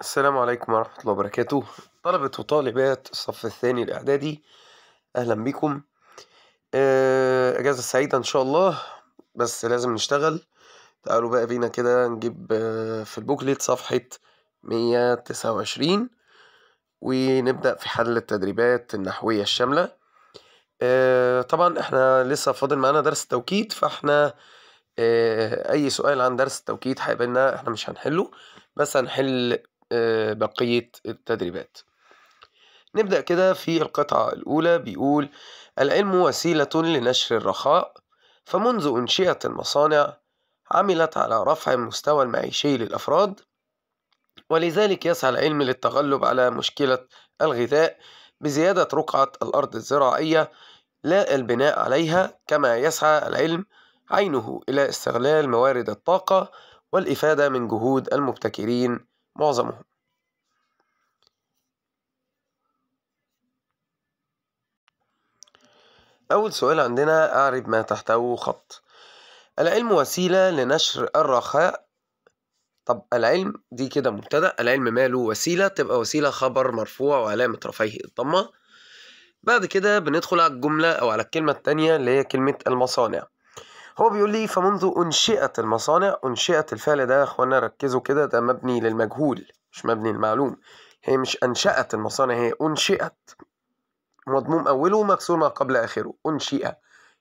السلام عليكم ورحمة الله وبركاته طلبة وطالبات الصف الثاني الإعدادي أهلا بكم آه، إجازة سعيدة إن شاء الله بس لازم نشتغل تعالوا بقى بينا كده نجيب آه، في البوكليت صفحة مية تسعة وعشرين ونبدأ في حل التدريبات النحوية الشاملة آه، طبعا احنا لسه فاضل معانا درس التوكيد فاحنا أي سؤال عن درس التوكيد هيقابلنا احنا مش هنحله بس هنحل آه، بقية التدريبات نبدأ كده في القطعة الأولى بيقول العلم وسيلة لنشر الرخاء فمنذ أنشئت المصانع عملت على رفع المستوى المعيشي للأفراد ولذلك يسعى العلم للتغلب على مشكلة الغذاء بزيادة رقعة الأرض الزراعية لا البناء عليها كما يسعى العلم عينه إلى استغلال موارد الطاقة والإفادة من جهود المبتكرين معظمهم أول سؤال عندنا أعرف ما تحتوي خط العلم وسيلة لنشر الرخاء طب العلم دي كده مبتدأ العلم ماله وسيلة تبقى وسيلة خبر مرفوع وعلامة رفعه الضمة بعد كده بندخل على الجملة أو على الكلمة التانية اللي هي كلمة المصانع هو بيقول لي فمنذ أنشئت المصانع أنشئت الفعل ده يا إخوانا ركزوا كده ده مبني للمجهول مش مبني للمعلوم هي مش أنشأت المصانع هي أنشئت مضموم أوله مكسور ما قبل آخره أنشئ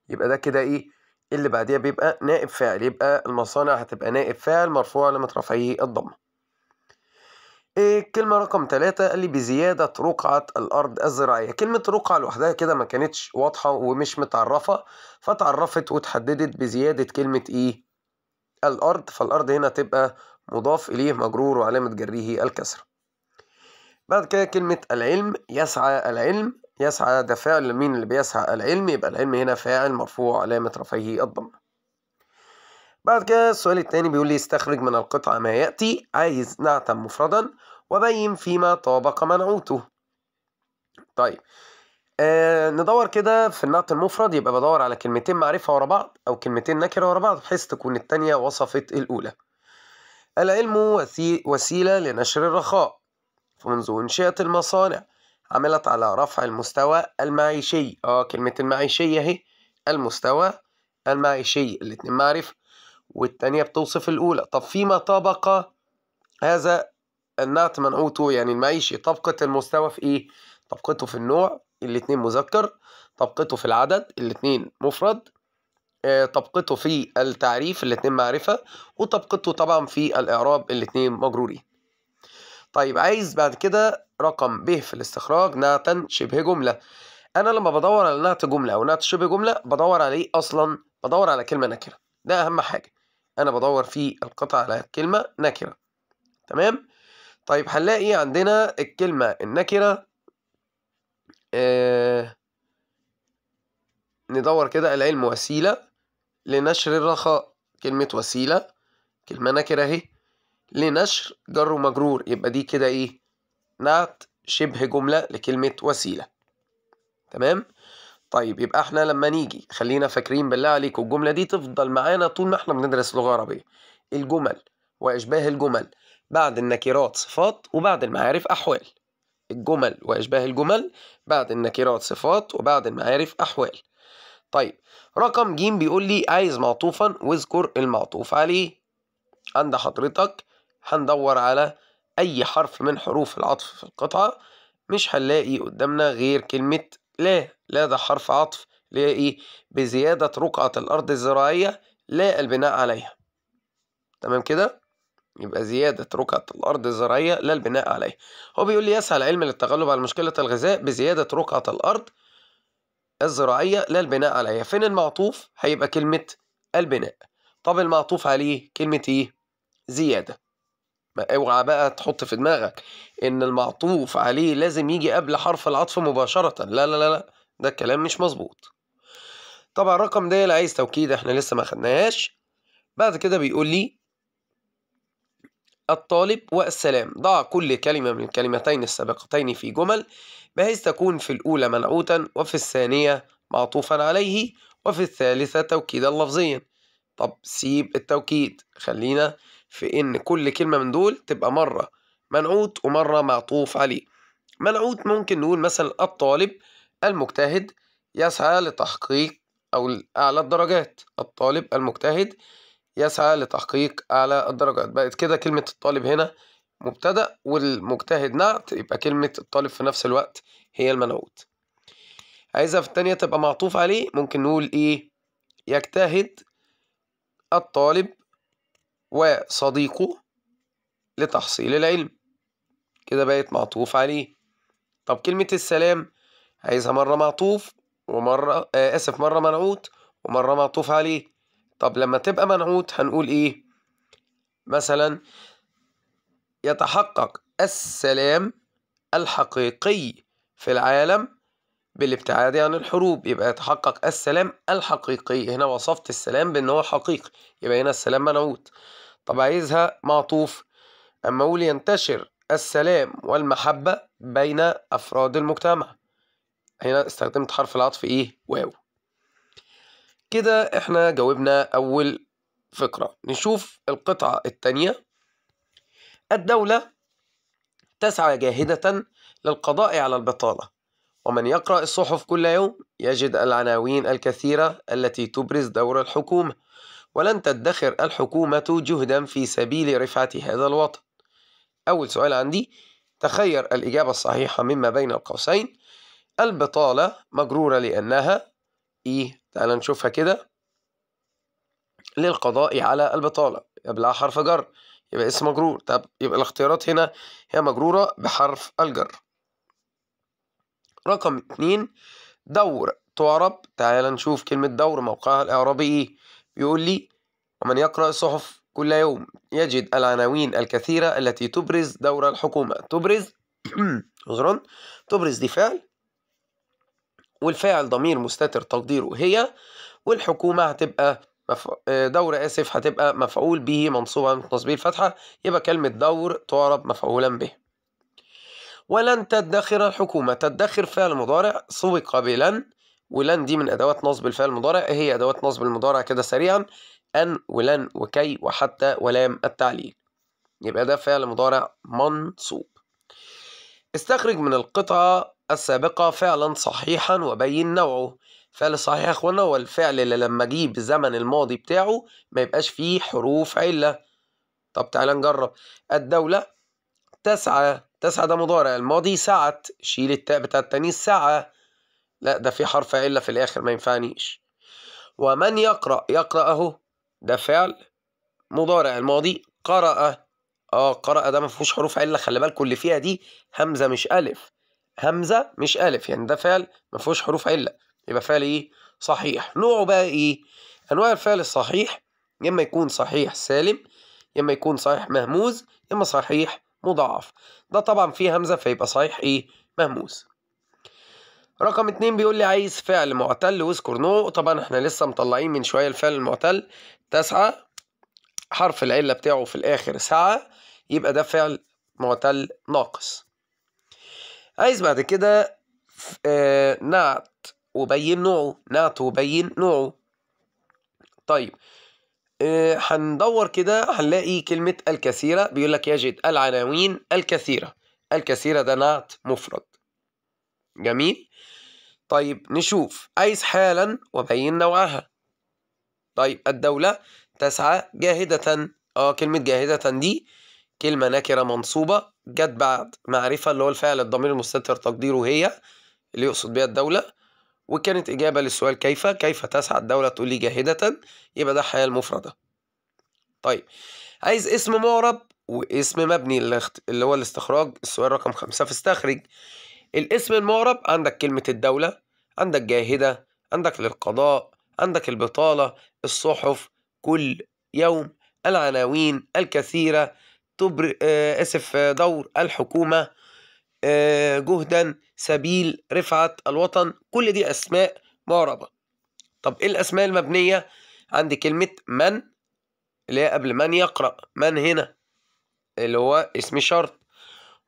يبقى ده كده إيه اللي بعديها بيبقى نائب فاعل يبقى المصانع هتبقى نائب فاعل مرفوع لمترفعي الضمه الكلمة إيه، رقم ثلاثة اللي بزيادة رقعة الأرض الزراعية كلمة رقعة لوحدها كده ما كانتش واضحة ومش متعرفة فتعرفت وتحددت بزيادة كلمة إيه الأرض فالأرض هنا تبقى مضاف إليه مجرور وعلامة جريه الكسرة بعد كده كلمة العلم يسعى العلم يسعى ده فاعل مين اللي بيسعى العلم يبقى العلم هنا فاعل مرفوع علامة رفعه الضمه بعد كده السؤال التاني بيقول لي استخرج من القطعة ما يأتي عايز نعتا مفردا وبين فيما طابق منعوته طيب آه ندور كده في النعت المفرد يبقى بدور على كلمتين معرفة ورا بعض أو كلمتين نكرة ورا بعض بحيث تكون التانية وصفت الأولى العلم وسيلة لنشر الرخاء فمنذ أنشئت المصانع عملت على رفع المستوى المعيشي اه كلمة المعيشية اهي المستوى المعيشي الاتنين معرفة والتانية بتوصف الأولى طب فيما طابق هذا النعت منعوته يعني المعيشي طبقة المستوى في إيه؟ طبقته في النوع الاتنين مذكر طبقته في العدد الاتنين مفرد آه، طبقته في التعريف الاتنين معرفة وطبقته طبعا في الإعراب الاتنين مجرورين طيب عايز بعد كده رقم ب في الاستخراج نعتا شبه جملة أنا لما بدور على نعت جملة أو نعت شبه جملة بدور عليه أصلا بدور على كلمة نكرة ده أهم حاجة انا بدور في القطع على كلمه نكره تمام طيب هنلاقي عندنا الكلمه النكره آه ندور كده العلم وسيله لنشر الرخاء كلمه وسيله كلمه نكره اهي لنشر جر ومجرور يبقى دي كده ايه نعت شبه جمله لكلمه وسيله تمام طيب يبقى احنا لما نيجي خلينا فاكرين بالله عليكم الجمله دي تفضل معانا طول ما احنا بندرس لغه عربيه الجمل واشباه الجمل بعد النكرات صفات وبعد المعارف احوال الجمل واشباه الجمل بعد النكرات صفات وبعد المعارف احوال طيب رقم ج بيقول لي عايز معطوفا واذكر المعطوف عليه عند حضرتك هندور على اي حرف من حروف العطف في القطعه مش هنلاقي قدامنا غير كلمه لا لا ده حرف عطف اللي هي إيه بزيادة رقعة الأرض الزراعية لا البناء عليها تمام كده يبقى زيادة رقعة الأرض الزراعية لا البناء عليها هو بيقول لي يسعى العلم للتغلب على مشكلة الغذاء بزيادة رقعة الأرض الزراعية لا البناء عليها فين المعطوف هيبقى كلمة البناء طب المعطوف عليه كلمة إيه زيادة ما اوعى بقى تحط في دماغك ان المعطوف عليه لازم يجي قبل حرف العطف مباشرة لا لا لا, لا. ده الكلام مش مظبوط طبعا الرقم ده لا عايز توكيد احنا لسه ما خدناهاش بعد كده بيقول لي الطالب والسلام ضع كل كلمة من الكلمتين السابقتين في جمل بحيث تكون في الأولى منعوتا وفي الثانية معطوفا عليه وفي الثالثة توكيدا لفظيا طب سيب التوكيد خلينا في إن كل كلمة من دول تبقى مرة منعوت ومرة معطوف عليه منعوت ممكن نقول مثلا الطالب المجتهد يسعى لتحقيق أو أعلى الدرجات الطالب المجتهد يسعى لتحقيق أعلى الدرجات بقت كده كلمة الطالب هنا مبتدأ والمجتهد نعت يبقى كلمة الطالب في نفس الوقت هي المنعوت عايزها في التانية تبقى معطوف عليه ممكن نقول إيه يجتهد الطالب وصديقه لتحصيل العلم كده بقت معطوف عليه طب كلمة السلام عايزها مرة معطوف ومرة آه، آسف مرة منعوت ومرة معطوف عليه طب لما تبقى منعوت هنقول إيه مثلا يتحقق السلام الحقيقي في العالم بالابتعاد عن الحروب يبقى يتحقق السلام الحقيقي هنا وصفت السلام بأن هو حقيقي يبقى هنا السلام منعوت طب عايزها معطوف أما أقول ينتشر السلام والمحبة بين أفراد المجتمع هنا استخدمت حرف العطف ايه واو كده احنا جاوبنا اول فكرة نشوف القطعة التانية الدولة تسعى جاهدة للقضاء على البطالة ومن يقرأ الصحف كل يوم يجد العناوين الكثيرة التي تبرز دور الحكومة ولن تدخر الحكومة جهدا في سبيل رفعة هذا الوطن أول سؤال عندي تخير الإجابة الصحيحة مما بين القوسين البطالة مجرورة لأنها إيه تعال نشوفها كده للقضاء على البطالة قبلها حرف جر يبقى اسم مجرور طب يبقى الاختيارات هنا هي مجرورة بحرف الجر رقم اتنين دور تعرب تعال نشوف كلمة دور موقعها الإعرابي إيه بيقول لي ومن يقرأ الصحف كل يوم يجد العناوين الكثيرة التي تبرز دور الحكومة تبرز عذرا تبرز دي فعل والفاعل ضمير مستتر تقديره هي والحكومة هتبقى مف... آه، دور آسف هتبقى مفعول به منصوبة بتصبير الفتحة يبقى كلمة دور تعرب مفعولا به ولن تدخر الحكومة تدخر فعل مضارع سوق بلن ولن دي من أدوات نصب الفعل المضارع هي أدوات نصب المضارع كده سريعا أن ولن وكي وحتى ولام التعليل يبقى ده فعل مضارع منصوب استخرج من القطعة السابقة فعلا صحيحا وبين نوعه فعل صحيح اخوانا هو الفعل اللي لما اجيب الزمن الماضي بتاعه ما يبقاش فيه حروف علة طب تعالى نجرب الدولة تسعى تسعى ده مضارع الماضي سعت شيل التاء بتاع التاني سعى لا ده في حرف علة في الآخر ما ينفعنيش ومن يقرأ يقرأ أهو ده فعل مضارع الماضي قرأ اه قرأ ده ما فيهوش حروف علة خلي بالكم اللي فيها دي همزة مش ألف همزة مش ألف يعني ده فعل ما فيهوش حروف علة يبقى فعل إيه؟ صحيح نوعه بقى إيه؟ أنواع الفعل الصحيح يا إما يكون صحيح سالم يا إما يكون صحيح مهموز يا إما صحيح مضاعف ده طبعا فيه همزة فيبقى صحيح إيه؟ مهموز رقم اتنين بيقول لي عايز فعل معتل واذكر نوعه طبعا احنا لسه مطلعين من شوية الفعل المعتل تسعة حرف العلة بتاعه في الآخر ساعة يبقى ده فعل معتل ناقص عايز بعد كده نعت آه، وبين نوعه نعت وبين نوعه طيب آه، هندور كده هنلاقي كلمة الكثيرة بيقول لك يجد العناوين الكثيرة الكثيرة ده نعت مفرد جميل طيب نشوف عايز حالا وبين نوعها طيب الدولة تسعى جاهدة اه كلمة جاهدة دي كلمة نكرة منصوبة جت بعد معرفة اللي هو الفعل الضمير المستتر تقديره هي اللي يقصد بها الدولة وكانت إجابة للسؤال كيف كيف تسعى الدولة تقول لي جاهدة يبقى ده حياة المفردة طيب عايز اسم معرب واسم مبني اللي هو الاستخراج السؤال رقم خمسة فاستخرج الاسم المعرب عندك كلمة الدولة عندك جاهدة عندك للقضاء عندك البطالة الصحف كل يوم العناوين الكثيرة تبر... آه، اسف آه، دور الحكومة آه، جهدا سبيل رفعة الوطن كل دي أسماء معربة طب إيه الأسماء المبنية عندي كلمة من اللي هي قبل من يقرأ من هنا اللي هو اسم شرط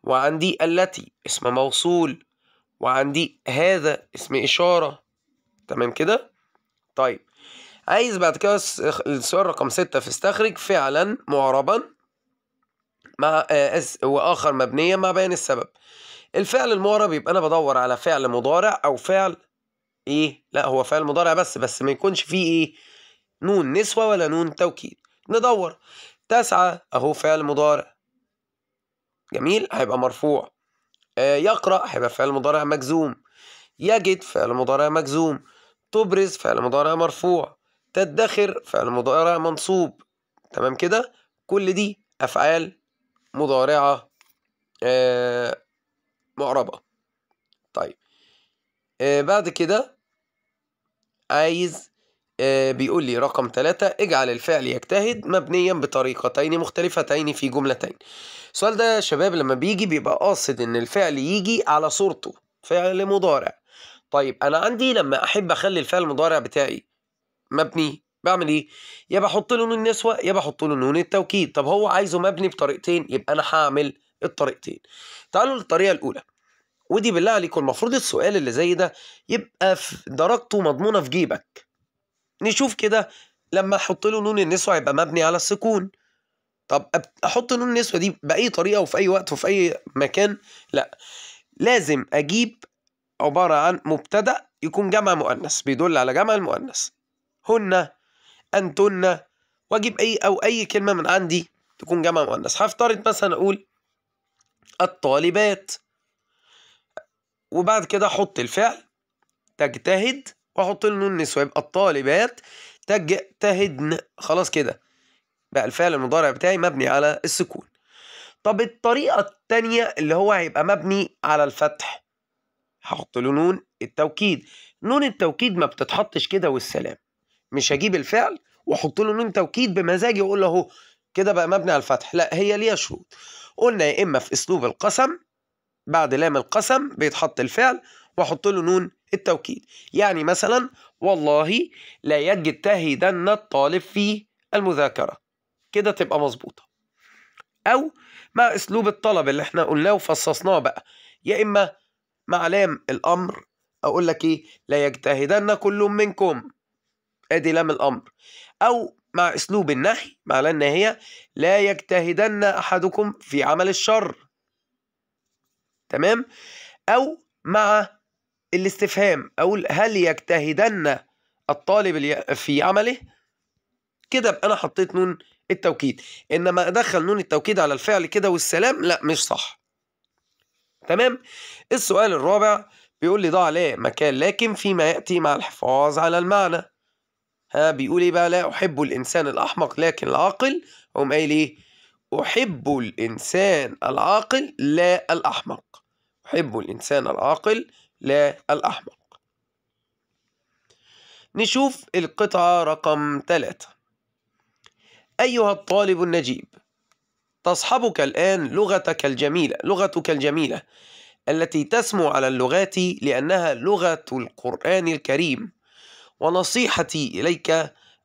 وعندي التي اسم موصول وعندي هذا اسم إشارة تمام كده طيب عايز بعد كده السؤال رقم ستة في استخرج فعلا معربا مع آه، اس وآخر مبنية مع بيان السبب الفعل المعرب يبقى أنا بدور على فعل مضارع أو فعل إيه لا هو فعل مضارع بس بس ما يكونش فيه إيه نون نسوة ولا نون توكيد ندور تسعى أهو فعل مضارع جميل هيبقى مرفوع آه يقرأ هيبقى فعل مضارع مجزوم يجد فعل مضارع مجزوم تبرز فعل مضارع مرفوع تدخر فعل مضارع منصوب تمام كده كل دي أفعال مضارعة معربة طيب بعد كده عايز بيقول لي رقم ثلاثة اجعل الفعل يجتهد مبنيا بطريقتين مختلفتين في جملتين السؤال ده يا شباب لما بيجي بيبقى قاصد ان الفعل يجي على صورته فعل مضارع طيب انا عندي لما احب اخلي الفعل المضارع بتاعي مبني بعمل ايه يا بحط له نون النسوه يا بحط له نون التوكيد طب هو عايزه مبني بطريقتين يبقى انا هعمل الطريقتين تعالوا للطريقه الاولى ودي بالله عليكم المفروض السؤال اللي زي ده يبقى في درجته مضمونه في جيبك نشوف كده لما احط له نون النسوه هيبقى مبني على السكون طب احط نون النسوه دي باي طريقه وفي اي وقت وفي اي مكان لا لازم اجيب عباره عن مبتدا يكون جمع مؤنث بيدل على جمع المؤنث هن أنتن وأجيب أي أو أي كلمة من عندي تكون جمع مؤنث هفترض مثلا أقول الطالبات وبعد كده أحط الفعل تجتهد وأحط له نون نسوة يبقى الطالبات تجتهدن خلاص كده بقى الفعل المضارع بتاعي مبني على السكون طب الطريقة التانية اللي هو هيبقى مبني على الفتح هحط له نون التوكيد نون التوكيد ما بتتحطش كده والسلام مش هجيب الفعل واحط له نون توكيد بمزاجي واقول له اهو كده بقى مبني على الفتح لا هي ليها شروط قلنا يا اما في اسلوب القسم بعد لام القسم بيتحط الفعل واحط له نون التوكيد يعني مثلا والله لا يجتهدن الطالب في المذاكره كده تبقى مظبوطه او مع اسلوب الطلب اللي احنا قلناه وفصصناه بقى يا اما مع لام الامر اقول لك ايه لا يجتهدن كل منكم ادي لام الامر او مع اسلوب النهي معناه ان هي لا يجتهدن احدكم في عمل الشر تمام او مع الاستفهام او هل يجتهدن الطالب في عمله كده يبقى انا حطيت نون التوكيد انما ادخل نون التوكيد على الفعل كده والسلام لا مش صح تمام السؤال الرابع بيقول لي ضع لا مكان لكن فيما ياتي مع الحفاظ على المعنى ها بيقول ايه بقى لا احب الانسان الاحمق لكن العاقل هم قايل ايه احب الانسان العاقل لا الاحمق احب الانسان العاقل لا الاحمق نشوف القطعة رقم ثلاثة أيها الطالب النجيب تصحبك الآن لغتك الجميلة لغتك الجميلة التي تسمو على اللغات لأنها لغة القرآن الكريم ونصيحتي إليك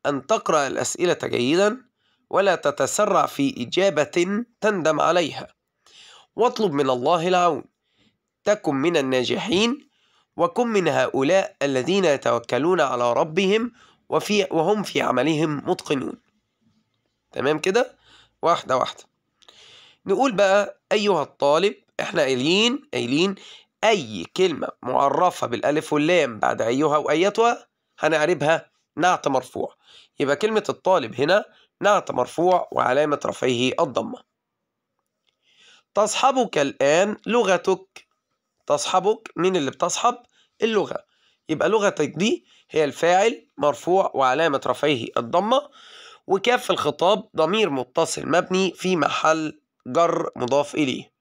أن تقرأ الأسئلة جيدا ولا تتسرع في إجابة تندم عليها واطلب من الله العون تكن من الناجحين وكن من هؤلاء الذين يتوكلون على ربهم وفي وهم في عملهم متقنون تمام كده واحدة واحدة نقول بقى أيها الطالب إحنا قايلين قايلين أي كلمة معرفة بالألف واللام بعد أيها وأيتها هنعربها نعت مرفوع يبقى كلمة الطالب هنا نعت مرفوع وعلامة رفعه الضمة تصحبك الآن لغتك تصحبك مين اللي بتصحب اللغة يبقى لغتك دي هي الفاعل مرفوع وعلامة رفعه الضمة وكاف الخطاب ضمير متصل مبني في محل جر مضاف إليه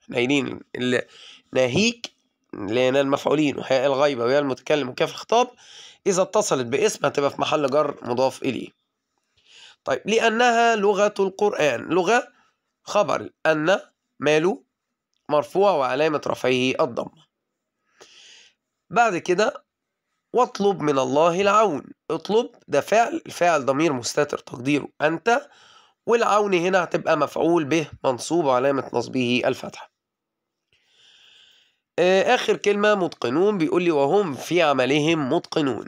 ناهيك لأن المفعولين وهي الغيبة وهي المتكلم وكاف الخطاب إذا اتصلت باسم هتبقى في محل جر مضاف إليه طيب لأنها لغة القرآن لغة خبر أن ماله مرفوع وعلامة رفعه الضمة بعد كده واطلب من الله العون اطلب ده فعل الفعل ضمير مستتر تقديره أنت والعون هنا هتبقى مفعول به منصوب علامة نصبه الفتحة آه، آخر كلمة متقنون بيقول لي وهم في عملهم متقنون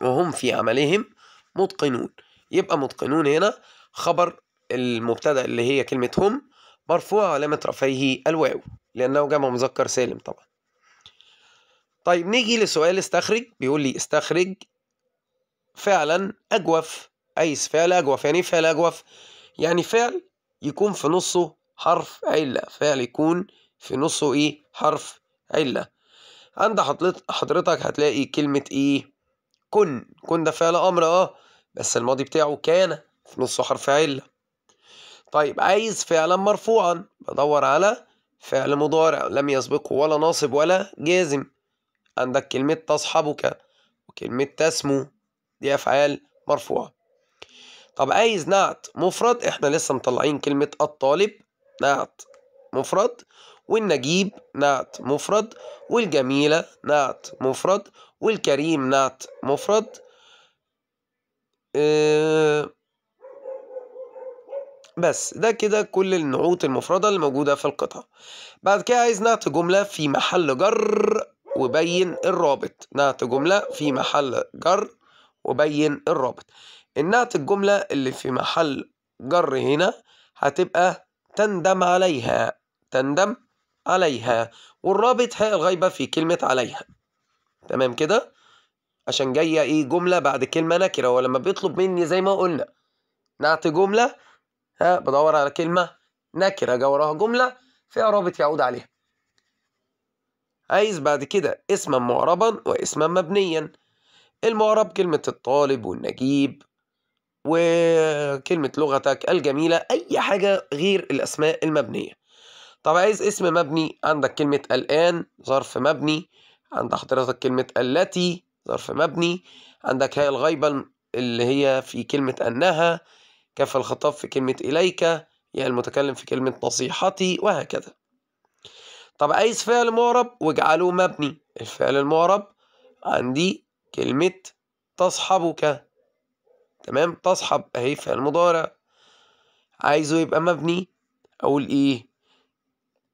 وهم في عملهم متقنون يبقى متقنون هنا خبر المبتدأ اللي هي كلمة هم مرفوع علامة رفعه الواو لأنه جمع مذكر سالم طبعا طيب نيجي لسؤال استخرج بيقول لي استخرج فعلا أجوف أيس فعل أجوف يعني إيه فعل أجوف يعني فعل يكون في نصه حرف علة فعل يكون في نصه إيه حرف علة عند حضرتك هتلاقي كلمة إيه كن كن ده فعل أمر أه بس الماضي بتاعه كان في نصه حرف علة طيب عايز فعلا مرفوعا بدور على فعل مضارع لم يسبقه ولا ناصب ولا جازم عندك كلمة تصحبك وكلمة تسمو دي أفعال مرفوعة طب عايز نعت مفرد احنا لسه مطلعين كلمة الطالب نعت مفرد والنجيب نعت مفرد والجميلة نعت مفرد والكريم نعت مفرد آه، بس ده كده كل النعوت المفردة اللي موجودة في القطعة بعد كده عايز نعت جملة في محل جر وبين الرابط نعت جملة في محل جر وبين الرابط النعت الجملة اللي في محل جر هنا هتبقى تندم عليها تندم عليها والرابط حاء الغيبة في كلمة عليها تمام كده عشان جاية ايه جملة بعد كلمة نكرة ولما بيطلب مني زي ما قلنا نعت جملة ها بدور على كلمة نكرة جا وراها جملة فيها رابط يعود عليها عايز بعد كده اسما معربا واسما مبنيا المعرب كلمة الطالب والنجيب وكلمة لغتك الجميلة أي حاجة غير الأسماء المبنية طب عايز اسم مبني عندك كلمة الآن ظرف مبني عند حضرتك كلمة التي ظرف مبني عندك هاي الغيبة اللي هي في كلمة أنها كف الخطاب في كلمة إليك يا يعني المتكلم في كلمة نصيحتي وهكذا طب عايز فعل معرب واجعله مبني الفعل المعرب عندي كلمة تصحبك تمام تصحب اهي فعل مضارع عايزه يبقى مبني اقول ايه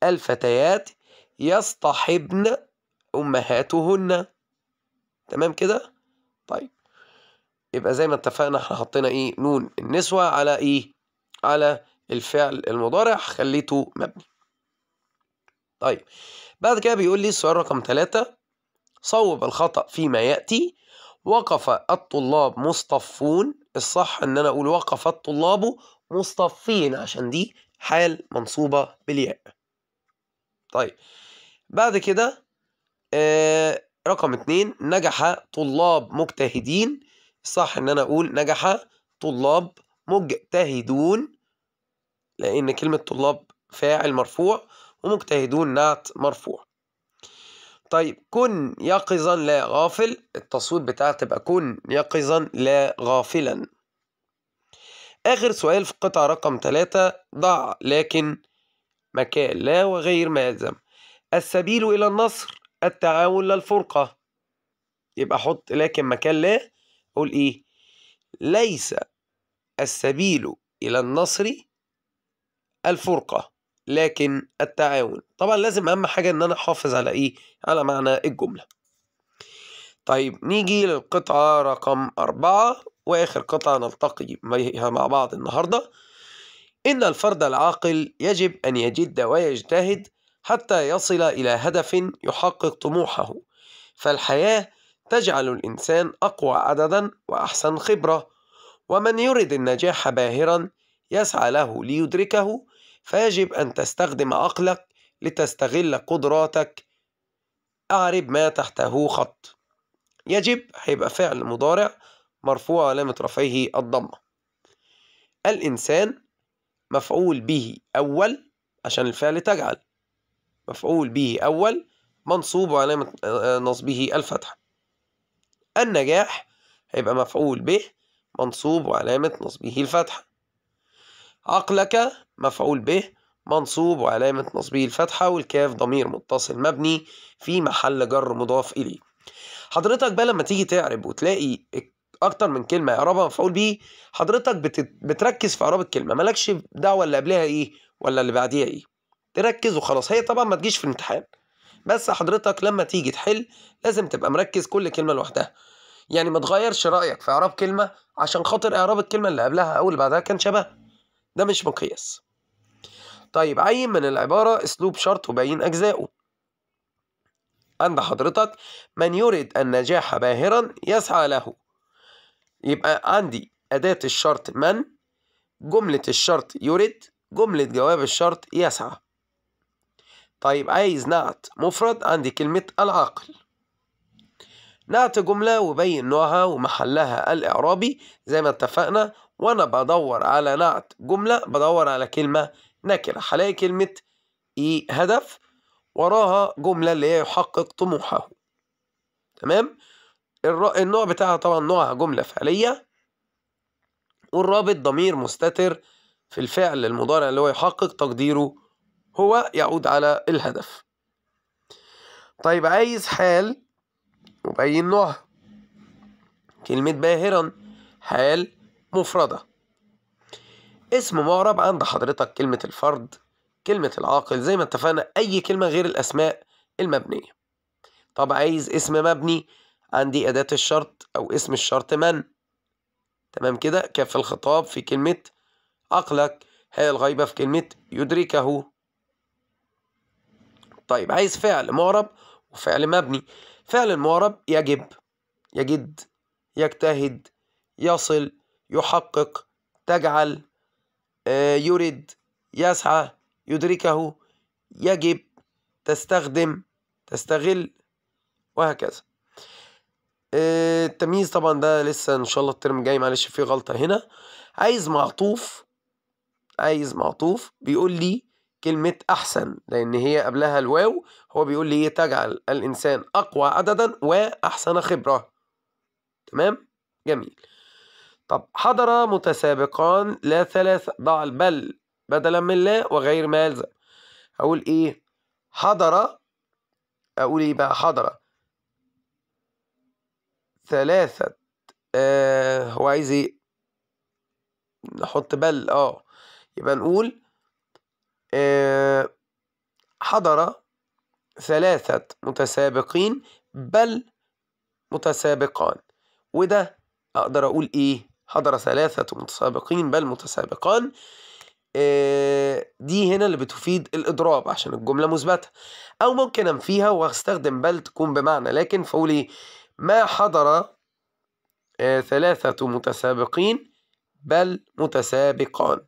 الفتيات يصطحبن أمهاتهن تمام كده طيب يبقى زي ما اتفقنا احنا حطينا ايه نون النسوة على ايه على الفعل المضارع خليته مبني طيب بعد كده بيقول لي السؤال رقم ثلاثة صوب الخطأ فيما يأتي وقف الطلاب مصطفون الصح ان انا اقول وقف الطلاب مصطفين عشان دي حال منصوبة بالياء طيب بعد كده آه، رقم اتنين نجح طلاب مجتهدين صح ان انا اقول نجح طلاب مجتهدون لان كلمة طلاب فاعل مرفوع ومجتهدون نعت مرفوع طيب كن يقظا لا غافل التصويت بتاع تبقى كن يقظا لا غافلا آخر سؤال في قطعة رقم ثلاثة ضع لكن مكان لا وغير مأزم السبيل إلى النصر التعاون لا الفرقة يبقى حط لكن مكان لا قول إيه ليس السبيل إلى النصر الفرقة لكن التعاون طبعا لازم أهم حاجة إن أنا أحافظ على إيه على معنى الجملة طيب نيجي للقطعة رقم أربعة وآخر قطعة نلتقي مع بعض النهاردة إن الفرد العاقل يجب أن يجد ويجتهد حتى يصل إلى هدف يحقق طموحه فالحياة تجعل الإنسان أقوى عددا وأحسن خبرة ومن يرد النجاح باهرا يسعى له ليدركه فيجب أن تستخدم عقلك لتستغل قدراتك أعرب ما تحته خط يجب هيبقى فعل مضارع مرفوع علامة رفعه الضمة الإنسان مفعول به أول عشان الفعل تجعل مفعول به أول منصوب وعلامة نصبه الفتحة النجاح هيبقى مفعول به منصوب وعلامة نصبه الفتحة عقلك مفعول به منصوب وعلامة نصبه الفتحة والكاف ضمير متصل مبني في محل جر مضاف إليه حضرتك بقى لما تيجي تعرب وتلاقي اكتر من كلمه اعرابها مفعول به حضرتك بتركز في اعراب الكلمه مالكش دعوه اللي قبلها ايه ولا اللي بعديها ايه تركز وخلاص هي طبعا ما تجيش في الامتحان بس حضرتك لما تيجي تحل لازم تبقى مركز كل كلمه لوحدها يعني ما تغيرش رايك في اعراب كلمه عشان خاطر اعراب الكلمه اللي قبلها او اللي بعدها كان شبه ده مش مقياس طيب عين من العباره اسلوب شرط وبين اجزائه عند حضرتك من يريد النجاح باهرا يسعى له يبقى عندي أداة الشرط من جملة الشرط يرد جملة جواب الشرط يسعى طيب عايز نعت مفرد عندي كلمة العاقل نعت جملة وبين نوعها ومحلها الإعرابي زي ما اتفقنا وأنا بدور على نعت جملة بدور على كلمة نكرة هلاقي كلمة إيه هدف وراها جملة اللي هي يحقق طموحه تمام؟ النوع بتاعها طبعا نوع جملة فعلية والرابط ضمير مستتر في الفعل المضارع اللي هو يحقق تقديره هو يعود على الهدف طيب عايز حال وبين نوعها كلمة باهرا حال مفردة اسم معرب عند حضرتك كلمة الفرد كلمة العاقل زي ما اتفقنا أي كلمة غير الأسماء المبنية طب عايز اسم مبني عندي أداة الشرط أو اسم الشرط من تمام كده كف الخطاب في كلمة عقلك هي الغيبة في كلمة يدركه طيب عايز فعل معرب وفعل مبني فعل المعرب يجب يجد يجتهد يصل يحقق تجعل آه، يرد يسعى يدركه يجب تستخدم تستغل وهكذا آه، التمييز طبعا ده لسه ان شاء الله الترم الجاي معلش في غلطه هنا عايز معطوف عايز معطوف بيقول لي كلمة أحسن لأن هي قبلها الواو هو بيقول لي تجعل الإنسان أقوى عددا وأحسن خبرة تمام جميل طب حضر متسابقان لا ثلاثة ضع البل بدلا من لا وغير ما يلزم أقول إيه حضر أقول إيه بقى حضر ثلاثة آه هو عايز ايه نحط بل اه يبقى نقول آه حضر ثلاثة متسابقين بل متسابقان وده أقدر أقول إيه حضر ثلاثة متسابقين بل متسابقان آه دي هنا اللي بتفيد الإضراب عشان الجملة مثبتة أو ممكن أنفيها وأستخدم بل تكون بمعنى لكن فأقول إيه ما حضر آه، ثلاثة متسابقين بل متسابقان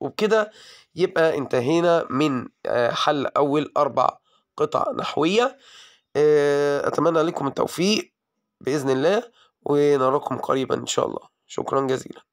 وبكده يبقى انتهينا من آه، حل أول أربع قطع نحوية آه، أتمنى لكم التوفيق بإذن الله ونراكم قريبا إن شاء الله شكرا جزيلا